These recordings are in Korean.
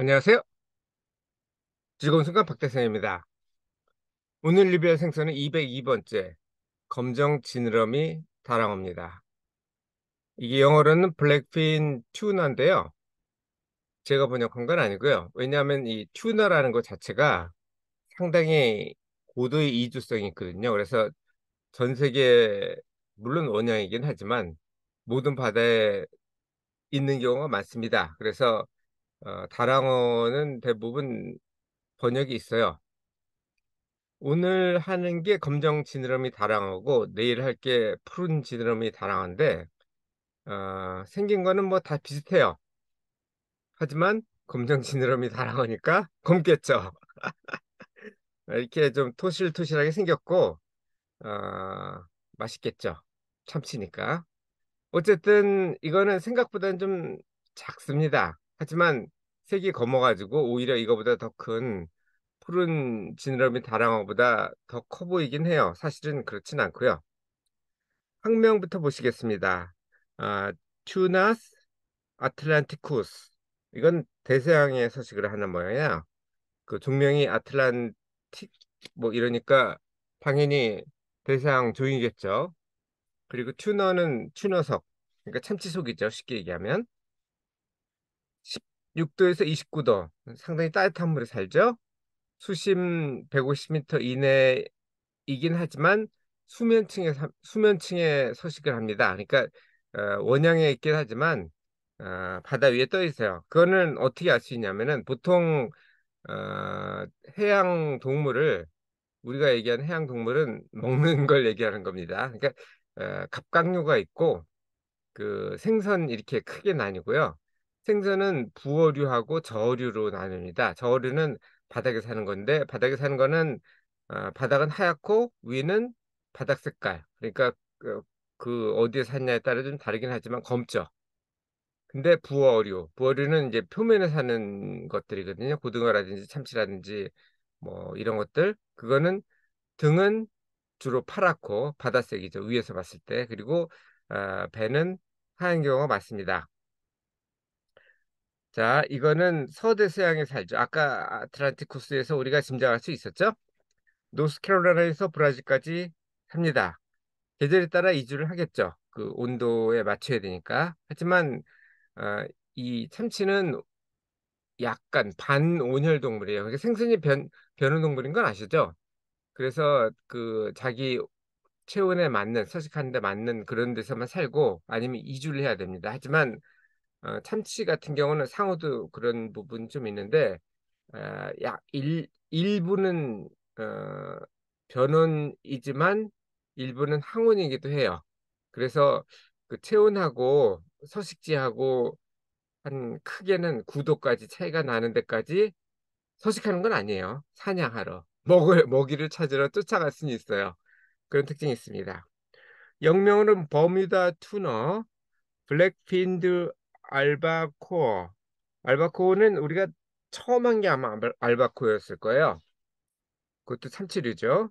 안녕하세요. 즐거운 순간 박대성입니다. 오늘 리뷰할 생선은 202번째 검정 지느러미 다랑어입니다. 이게 영어로는 블랙핀 튜나인데요. 제가 번역한 건 아니고요. 왜냐하면 이튜너라는것 자체가 상당히 고도의 이주성이 있거든요. 그래서 전 세계 물론 원양이긴 하지만 모든 바다에 있는 경우가 많습니다. 그래서 어, 다랑어는 대부분 번역이 있어요. 오늘 하는 게 검정 지느러미 다랑어고 내일 할 게 푸른 지느러미 다랑어인데 어, 생긴 거는 뭐 다 비슷해요. 하지만 검정 지느러미 다랑어니까 검겠죠. 이렇게 좀 토실토실하게 생겼고 어, 맛있겠죠. 참치니까. 어쨌든 이거는 생각보다는 좀 작습니다. 하지만 색이 검어가지고 오히려 이거보다 더 큰 푸른 지느러미 다랑어보다 더 커 보이긴 해요. 사실은 그렇진 않고요. 학명부터 보시겠습니다. 아, 튜나스 아틀란티쿠스 이건 대서양의 서식을 하는 모양이야. 그 종명이 아틀란틱 뭐 이러니까 당연히 대서양 종이겠죠. 그리고 튜너는 튜너석 그러니까 참치속이죠 쉽게 얘기하면 6도에서 29도 상당히 따뜻한 물에 살죠. 수심 150m 이내이긴 하지만 수면층에 수면층에 서식을 합니다. 그러니까 어, 원형에 있긴 하지만 어, 바다 위에 떠 있어요. 그거는 어떻게 알 수 있냐면은 보통 어, 해양 동물을 우리가 얘기한 해양 동물은 먹는 걸 얘기하는 겁니다. 그러니까 어, 갑각류가 있고 그 생선 이렇게 크게 나뉘고요. 생선은 부어류하고 저어류로 나뉩니다. 저어류는 바닥에 사는 건데 바닥에 사는 거는 어, 바닥은 하얗고 위는 바닥 색깔 그러니까 그, 그 어디에 샀냐에 따라 좀 다르긴 하지만 검죠. 근데 부어류 부어류는 이제 표면에 사는 것들이거든요. 고등어라든지 참치라든지 뭐 이런 것들 그거는 등은 주로 파랗고 바닷색이죠 위에서 봤을 때 그리고 어, 배는 하얀 경우가 많습니다. 자, 이거는 서대서양에 살죠. 아까 아틀란티쿠스에서 우리가 짐작할 수 있었죠. 노스캐롤라이나에서 브라질까지 삽니다 계절에 따라 이주를 하겠죠. 그 온도에 맞춰야 되니까. 하지만 어, 이 참치는 약간 반온혈 동물이에요. 그러니까 생선이 변, 변온 동물인 건 아시죠? 그래서 그 자기 체온에 맞는 서식하는 데 맞는 그런 데서만 살고 아니면 이주를 해야 됩니다. 하지만 어, 참치 같은 경우는 상호도 그런 부분 좀 있는데 어, 약 일, 일부는 어, 변온이지만 일부는 항온이기도 해요. 그래서 그 체온하고 서식지하고 한 크게는 9도까지 차이가 나는 데까지 서식하는 건 아니에요. 사냥하러 먹을 먹이를 찾으러 쫓아갈 수는 있어요. 그런 특징이 있습니다. 영명으는 버뮤다 투너, 블랙핀드 알바코어. 알바코어는 우리가 처음 한 게 아마 알바코어였을 거예요. 그것도 37이죠.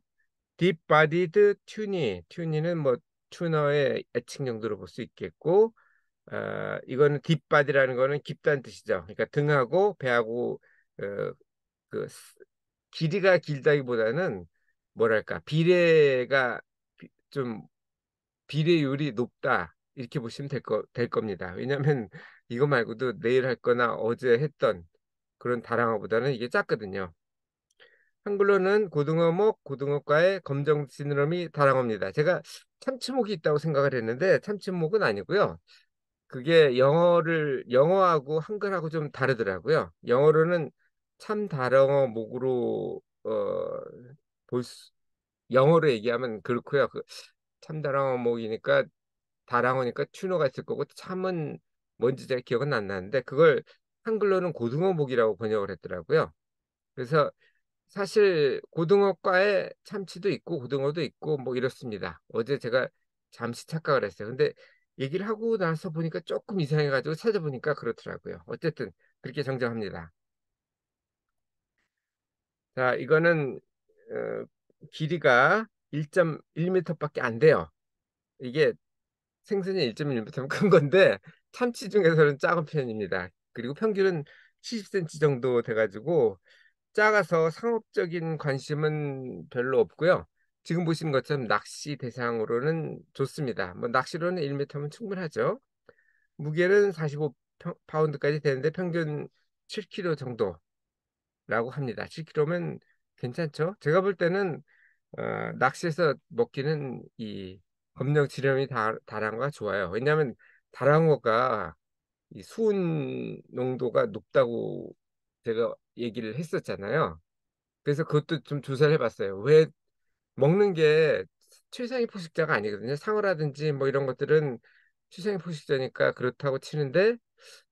딥바디드 튜니. 튜니는 뭐 튜너의 애칭 정도로 볼 수 있겠고 어, 이거는 딥바디라는 거는 깊다는 뜻이죠. 그러니까 등하고 배하고 어, 그 길이가 길다기보다는 뭐랄까 비례가 좀 비례율이 높다 이렇게 보시면 될, 거, 될 겁니다. 왜냐하면 이거 말고도 내일 할 거나 어제 했던 그런 다랑어보다는 이게 작거든요. 한글로는 고등어목, 고등어과의 검정 지느러미 다랑어입니다. 제가 참치목이 있다고 생각을 했는데 참치목은 아니고요. 그게 영어를 영어하고 한글하고 좀 다르더라고요. 영어로는 참 다랑어 목으로 어, 볼 영어로 얘기하면 그렇고요. 그, 참다랑어 목이니까 다랑어니까 추노가 있을 거고 참은 뭔지 잘 기억은 안 나는데 그걸 한글로는 고등어목이라고 번역을 했더라고요. 그래서 사실 고등어과에 참치도 있고 고등어도 있고 뭐 이렇습니다. 어제 제가 잠시 착각을 했어요. 근데 얘기를 하고 나서 보니까 조금 이상해가지고 찾아보니까 그렇더라고요. 어쨌든 그렇게 정정합니다. 자, 이거는 어, 길이가 1.1m밖에 안 돼요. 이게 생선이 1.1m면 큰 건데 참치 중에서는 작은 편입니다. 그리고 평균은 70cm 정도 돼가지고 작아서 상업적인 관심은 별로 없고요. 지금 보시는 것처럼 낚시 대상으로는 좋습니다. 뭐 낚시로는 1m면 충분하죠. 무게는 45파운드까지 되는데 평균 7kg 정도라고 합니다. 7kg면 괜찮죠? 제가 볼 때는 어, 낚시에서 먹기는 이 검정 지렴이 다, 다랑과 좋아요. 왜냐하면 다랑어가 이 수은 농도가 높다고 제가 얘기를 했었잖아요. 그래서 그것도 좀 조사를 해봤어요. 왜 먹는 게 최상위 포식자가 아니거든요. 상어라든지 뭐 이런 것들은 최상위 포식자니까 그렇다고 치는데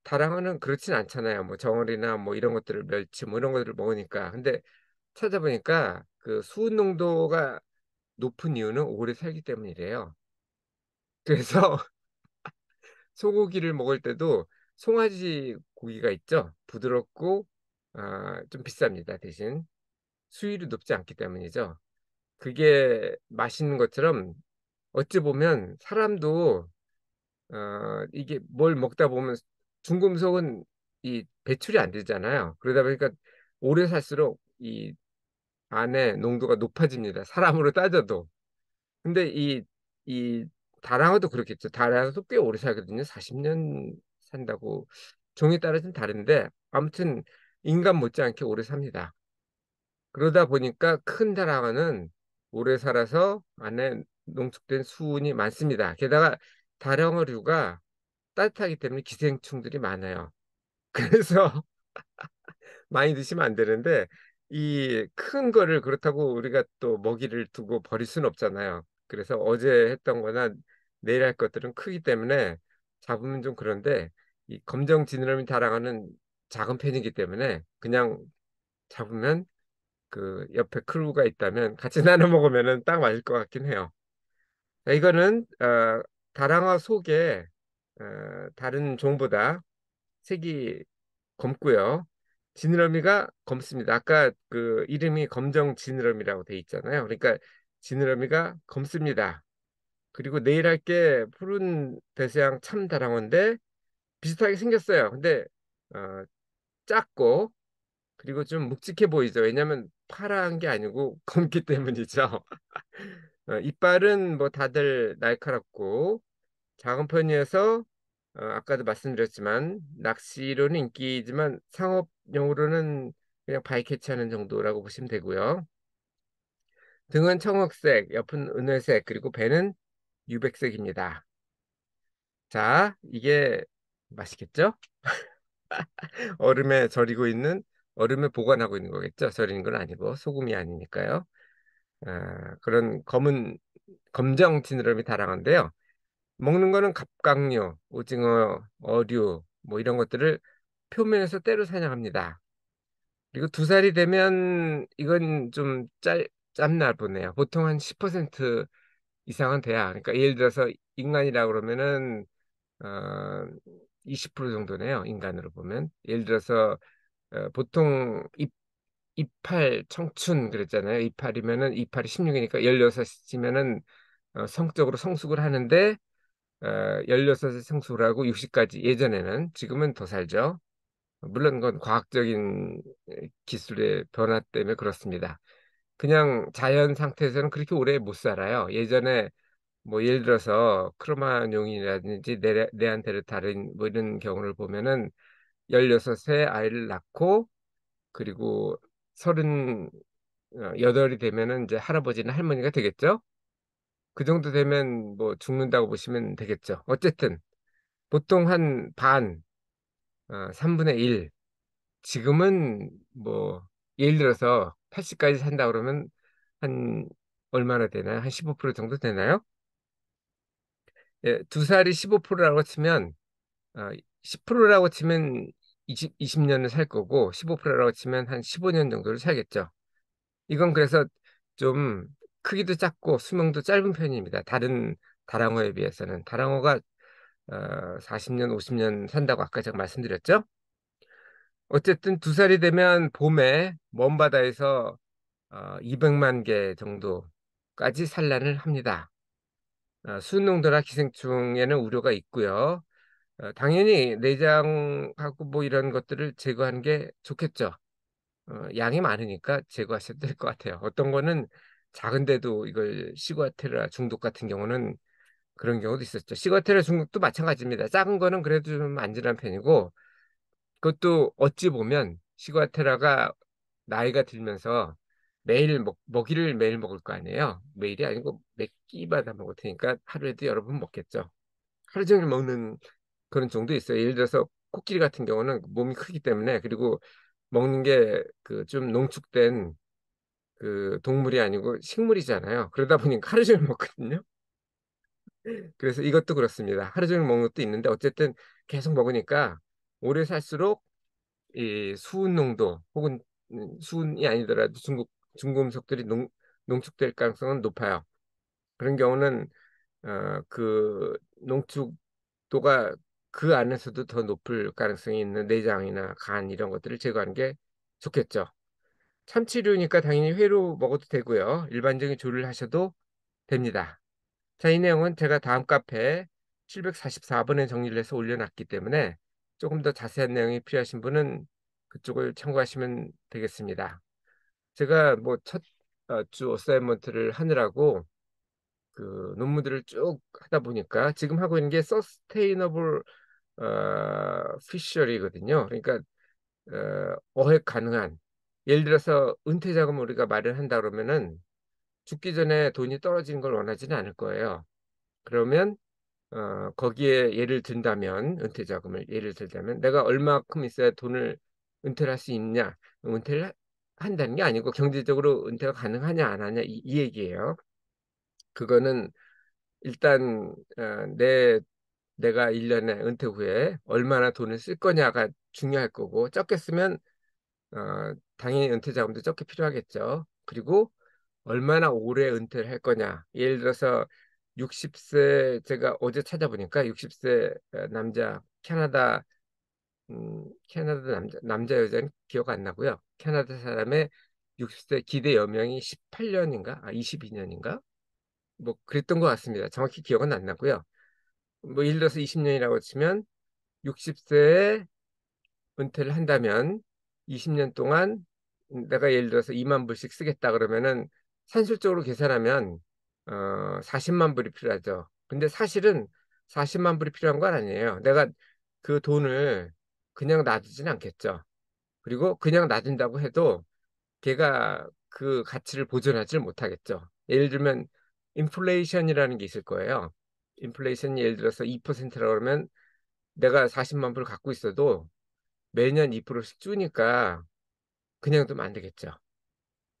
다랑어는 그렇진 않잖아요. 뭐 정어리나 뭐 이런 것들을 멸치 뭐 이런 것들을 먹으니까. 근데 찾아보니까 그 수은 농도가 높은 이유는 오래 살기 때문이래요. 그래서 소고기를 먹을 때도 송아지 고기가 있죠. 부드럽고 아, 좀 비쌉니다. 대신 수위이 높지 않기 때문이죠. 그게 맛있는 것처럼 어찌 보면 사람도 어, 이게 뭘 먹다 보면 중금속은 이 배출이 안 되잖아요. 그러다 보니까 오래 살수록 이 안에 농도가 높아집니다. 사람으로 따져도. 근데 이, 이 다랑어도 그렇겠죠. 다랑어도 꽤 오래 살거든요. 40년 산다고. 종에 따라 좀 다른데, 아무튼 인간 못지않게 오래 삽니다. 그러다 보니까 큰 다랑어는 오래 살아서 안에 농축된 수은이 많습니다. 게다가 다랑어류가 따뜻하기 때문에 기생충들이 많아요. 그래서 많이 드시면 안 되는데 이큰 거를 그렇다고 우리가 또 먹이를 두고 버릴 수는 없잖아요. 그래서 어제 했던 거나 내일 할 것들은 크기 때문에 잡으면 좀 그런데 이 검정 지느러미 자랑하는 작은 편이기 때문에 그냥 잡으면 그 옆에 크루가 있다면 같이 나눠 먹으면딱 맞을 것 같긴 해요. 이거는 어, 다랑어 속에 어, 다른 종보다 색이 검고요. 지느러미가 검습니다. 아까 그 이름이 검정 지느러미라고 돼 있잖아요. 그러니까 지느러미가 검습니다. 그리고 내일 할게 푸른 대서양 참다랑어인데 비슷하게 생겼어요. 근데 어, 작고 그리고 좀 묵직해 보이죠. 왜냐하면 파란 게 아니고 검기 때문이죠. 어, 이빨은 뭐 다들 날카롭고 작은 편이어서 어, 아까도 말씀드렸지만 낚시로는 인기지만 상업용으로는 그냥 바이캐치하는 정도라고 보시면 되고요. 등은 청흑색, 옆은 은회색, 그리고 배는 유백색입니다. 자, 이게 맛있겠죠? 얼음에 절이고 있는 얼음에 보관하고 있는 거겠죠. 절이는 건 아니고 소금이 아니니까요. 아, 그런 검은 검정 지느러미 다랑한데요. 먹는 거는 갑각류, 오징어, 어류 뭐 이런 것들을 표면에서 때로 사냥합니다. 그리고 두 살이 되면 이건 좀 짤, 짬나 보네요. 보통 한 10% 이상은 돼야. 그러니까 예를 들어서 인간이라 고 그러면은 어, 20% 정도네요. 인간으로 보면. 예를 들어서 어, 보통 입, 이팔 청춘 그랬잖아요. 이팔이면은 이팔이 16이니까 16이면은 어, 성적으로 성숙을 하는데 어, 16세 생수를 하고 60까지 예전에는 지금은 더 살죠. 물론 건 과학적인 기술의 변화 때문에 그렇습니다. 그냥 자연 상태에서는 그렇게 오래 못 살아요. 예전에 뭐 예를 들어서 크로마뇽이라든지 네, 네안데르탈인 뭐 이런 경우를 보면은 16세 아이를 낳고 그리고 38이 어, 되면은 이제 할아버지나 할머니가 되겠죠. 그 정도 되면 뭐 죽는다고 보시면 되겠죠. 어쨌든 보통 한 반, 어, 3분의 1. 지금은 뭐 예를 들어서 80까지 산다 그러면 한 얼마나 되나요? 한 15% 정도 되나요? 예, 두 살이 15%라고 치면 어, 10%라고 치면 20, 20년을 살 거고 15%라고 치면 한 15년 정도를 살겠죠. 이건 그래서 좀 크기도 작고 수명도 짧은 편입니다. 다른 다랑어에 비해서는 다랑어가 어, 40년, 50년 산다고 아까 제가 말씀드렸죠. 어쨌든 두 살이 되면 봄에 먼 바다에서 어, 200만 개 정도까지 산란을 합니다. 어, 수은농도나 기생충에는 우려가 있고요. 어, 당연히 내장하고 뭐 이런 것들을 제거하는 게 좋겠죠. 어, 양이 많으니까 제거하셔도 될 것 같아요. 어떤 거는 작은데도 이걸 시과테라 중독 같은 경우는 그런 경우도 있었죠. 시과테라 중독도 마찬가지입니다. 작은 거는 그래도 좀 안전한 편이고 그것도 어찌 보면 시과테라가 나이가 들면서 매일 먹, 먹이를 매일 먹을 거 아니에요. 매일이 아니고 몇끼 받아 먹을 테니까 하루에도 여러 번 먹겠죠. 하루 종일 먹는 그런 정도 있어요. 예를 들어서 코끼리 같은 경우는 몸이 크기 때문에 그리고 먹는 게 그 좀 농축된 그 동물이 아니고 식물이잖아요. 그러다 보니까 하루 종일 먹거든요. 그래서 이것도 그렇습니다. 하루 종일 먹는 것도 있는데 어쨌든 계속 먹으니까 오래 살수록 이 수은 농도 혹은 음 수은이 아니더라도 중국 중금속들이 농, 농축될 가능성은 높아요. 그런 경우는 어, 그 농축도가 그 안에서도 더 높을 가능성이 있는 내장이나 간 이런 것들을 제거하는 게 좋겠죠. 참치류니까 당연히 회로 먹어도 되고요. 일반적인 조리를 하셔도 됩니다. 자, 이 내용은 제가 다음 카페 744번에 정리를 해서 올려놨기 때문에 조금 더 자세한 내용이 필요하신 분은 그쪽을 참고하시면 되겠습니다. 제가 뭐 첫 주 어, 사이먼트를 하느라고 그 논문들을 쭉 하다 보니까 지금 하고 있는 게 서스테이너블 어, 피셔리거든요. 그러니까 어, 어획 가능한 예를 들어서 은퇴 자금 우리가 마련한다 그러면은 죽기 전에 돈이 떨어지는 걸 원하지는 않을 거예요. 그러면 어, 거기에 예를 든다면 은퇴 자금을 예를 들자면 내가 얼마큼 있어야 돈을 은퇴를 할 수 있냐 은퇴를 한다는 게 아니고 경제적으로 은퇴가 가능하냐 안 하냐 이, 이 얘기예요. 그거는 일단 어, 내 내가 1년에 은퇴 후에 얼마나 돈을 쓸 거냐가 중요할 거고 적게 쓰면 어, 당연히 은퇴 자금도 적게 필요하겠죠. 그리고 얼마나 오래 은퇴를 할 거냐. 예를 들어서 60세 제가 어제 찾아보니까 60세 어, 남자 캐나다 음, 캐나다 남자 남자 여자는 기억 안 나고요. 캐나다 사람의 60세 기대 여명이 18년인가? 아 22년인가? 뭐 그랬던 것 같습니다. 정확히 기억은 안 나고요. 뭐 예를 들어서 20년이라고 치면 60세에 은퇴를 한다면 20년 동안 내가 예를 들어서 2만 불씩 쓰겠다 그러면은 산술적으로 계산하면 어 40만 불이 필요하죠. 근데 사실은 40만 불이 필요한 건 아니에요. 내가 그 돈을 그냥 놔두진 않겠죠. 그리고 그냥 놔둔다고 해도 걔가 그 가치를 보존하지 못하겠죠. 예를 들면 인플레이션이라는 게 있을 거예요. 인플레이션이 예를 들어서 2%라고 그러면 내가 40만 불 갖고 있어도 매년 2%씩 주니까 그냥 두면 안 되겠죠.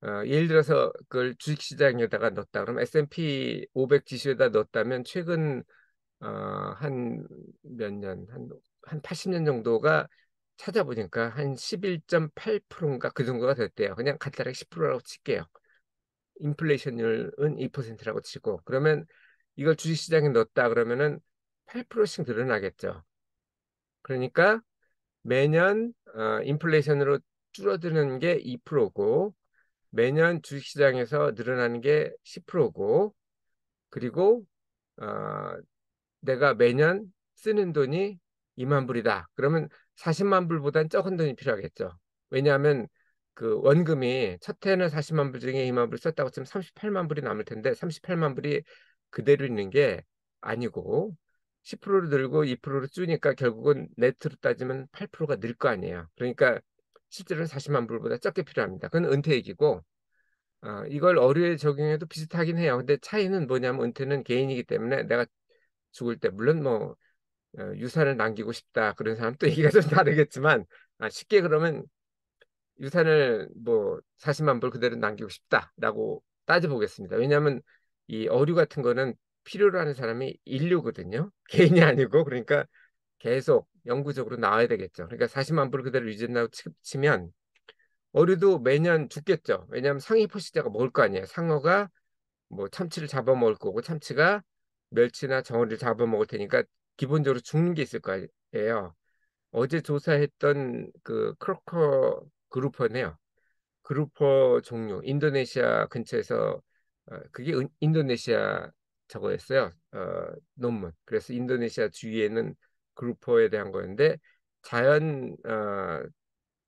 어, 예를 들어서 그걸 주식시장에다가 넣었다 그러면 S&P 500 지수에다 넣었다면 최근 어, 한몇 년, 한, 한 80년 정도가 찾아보니까 한 11.8%인가 그 정도가 됐대요. 그냥 간단하게 10%라고 칠게요. 인플레이션율은 2%라고 치고 그러면 이걸 주식시장에 넣었다 그러면은 8%씩 늘어나겠죠. 그러니까 매년 어, 인플레이션으로 줄어드는 게 2%고 매년 주식시장에서 늘어나는 게 10%고 그리고 어, 내가 매년 쓰는 돈이 2만 불이다. 그러면 40만 불보다는 적은 돈이 필요하겠죠. 왜냐하면 그 원금이 첫 해는 40만 불 중에 2만 불 썼다고 치면 38만 불이 남을 텐데 38만 불이 그대로 있는 게 아니고 10%를 늘고 2%로 줄이니까 결국은 네트로 따지면 8%가 늘 거 아니에요. 그러니까 실제로는 40만 불보다 적게 필요합니다. 그건 은퇴액이고 어, 이걸 어류에 적용해도 비슷하긴 해요. 근데 차이는 뭐냐면 은퇴는 개인이기 때문에 내가 죽을 때 물론 뭐 어, 유산을 남기고 싶다 그런 사람 또 얘기가 좀 다르겠지만 아, 쉽게 그러면 유산을 뭐 40만 불 그대로 남기고 싶다라고 따져보겠습니다. 왜냐하면 이 어류 같은 거는 필요로 하는 사람이 인류거든요. 개인이 아니고 그러니까 계속 영구적으로 나와야 되겠죠. 그러니까 40만 불 그대로 유지된다고 치면 어류도 매년 죽겠죠. 왜냐하면 상위 포식자가 먹을 거 아니에요. 상어가 뭐 참치를 잡아먹을 거고 참치가 멸치나 정어리를 잡아먹을 테니까 기본적으로 죽는 게 있을 거예요. 어제 조사했던 그 크로커 그룹퍼네요. 그룹퍼 종류 인도네시아 근처에서 어, 그게 인도네시아 저거 였어요 어, 논문. 그래서 인도네시아 주위에는 그루퍼에 대한 거였는데 자연 어,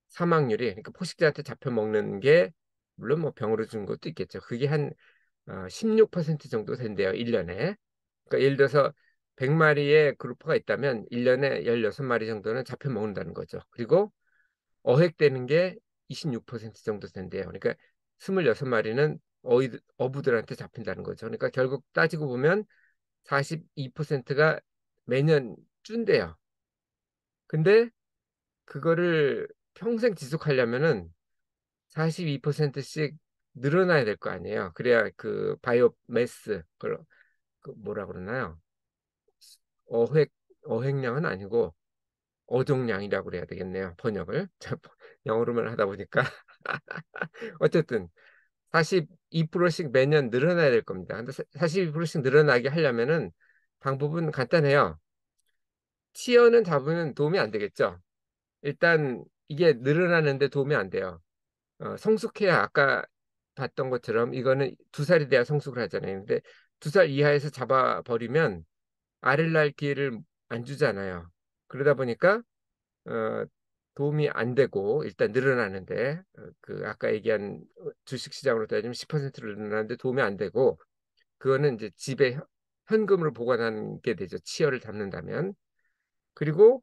사망률이 그러니까 포식자한테 잡혀 먹는 게 물론 뭐 병으로 준 것도 있겠죠. 그게 한 어, 16% 정도 된대요. 1년에. 그러니까 예를 들어서 100마리의 그루퍼가 있다면 1년에 16마리 정도는 잡혀 먹는다는 거죠. 그리고 어획되는 게 26% 정도 된대요. 그러니까 26마리는 어이, 어부들한테 잡힌다는 거죠. 그러니까 결국 따지고 보면 42%가 매년 준대요 근데 그거를 평생 지속하려면은 42%씩 늘어나야 될 거 아니에요. 그래야 그 바이오 매스 그걸 그 뭐라 그러나요? 어획 어획량은 아니고 어종량이라고 그래야 되겠네요. 번역을 영어로만 하다 보니까 어쨌든 42%씩 매년 늘어나야 될 겁니다. 근데 42%씩 늘어나게 하려면은 방법은 간단해요. 치어는 잡으면 도움이 안 되겠죠. 일단 이게 늘어나는데 도움이 안 돼요. 어, 성숙해야 아까 봤던 것처럼 이거는 두 살이 돼야 성숙을 하잖아요. 근데 두 살 이하에서 잡아버리면 알을 낳을 기회를 안 주잖아요. 그러다 보니까 어, 도움이 안 되고 일단 늘어나는데 어, 그 아까 얘기한 주식 시장으로 따지면 10%를 늘어나는데 도움이 안 되고 그거는 이제 집에 현금으로 보관하게 되죠. 치열을 담는다면. 그리고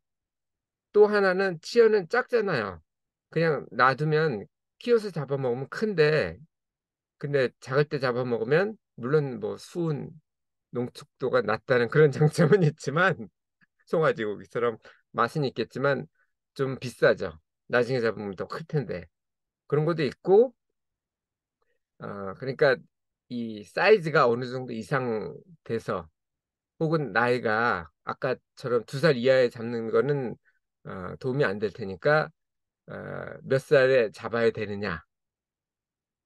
또 하나는 치열은 작잖아요. 그냥 놔두면 키워서 잡아먹으면 큰데 근데 작을 때 잡아먹으면 물론 뭐 수은 농축도가 낮다는 그런 장점은 있지만 송아지 고기처럼 맛은 있겠지만 좀 비싸죠. 나중에 잡으면 더 클 텐데 그런 것도 있고 어, 그러니까 이 사이즈가 어느 정도 이상 돼서 혹은 나이가 아까처럼 두 살 이하에 잡는 거는 어, 도움이 안 될 테니까 어, 몇 살에 잡아야 되느냐.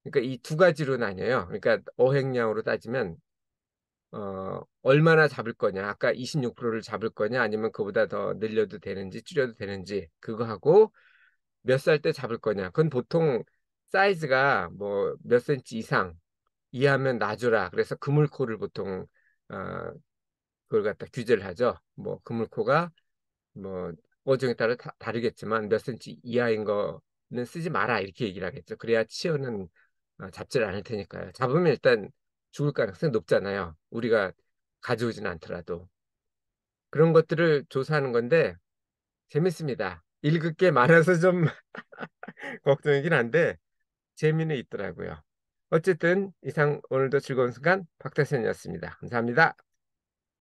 그러니까 이 두 가지로 나뉘어요. 그러니까 어획량으로 따지면 어, 얼마나 잡을 거냐, 아까 26%를 잡을 거냐, 아니면 그보다 더 늘려도 되는지 줄여도 되는지 그거 하고 몇 살 때 잡을 거냐. 그건 보통 사이즈가 뭐 몇 센치 이상 이하면 놔줘라. 그래서 그물코를 보통 어, 그걸 갖다 규제를 하죠. 뭐 그물코가 뭐 어종에 따라 다, 다르겠지만 몇 센치 이하인 거는 쓰지 마라 이렇게 얘기를 하겠죠. 그래야 치어는 어, 잡지를 않을 테니까요. 잡으면 일단 죽을 가능성이 높잖아요. 우리가 가져오진 않더라도. 그런 것들을 조사하는 건데 재밌습니다. 읽을 게 많아서 좀 걱정이긴 한데 재미는 있더라고요. 어쨌든 이상 오늘도 즐거운 순간 박태선이었습니다. 감사합니다.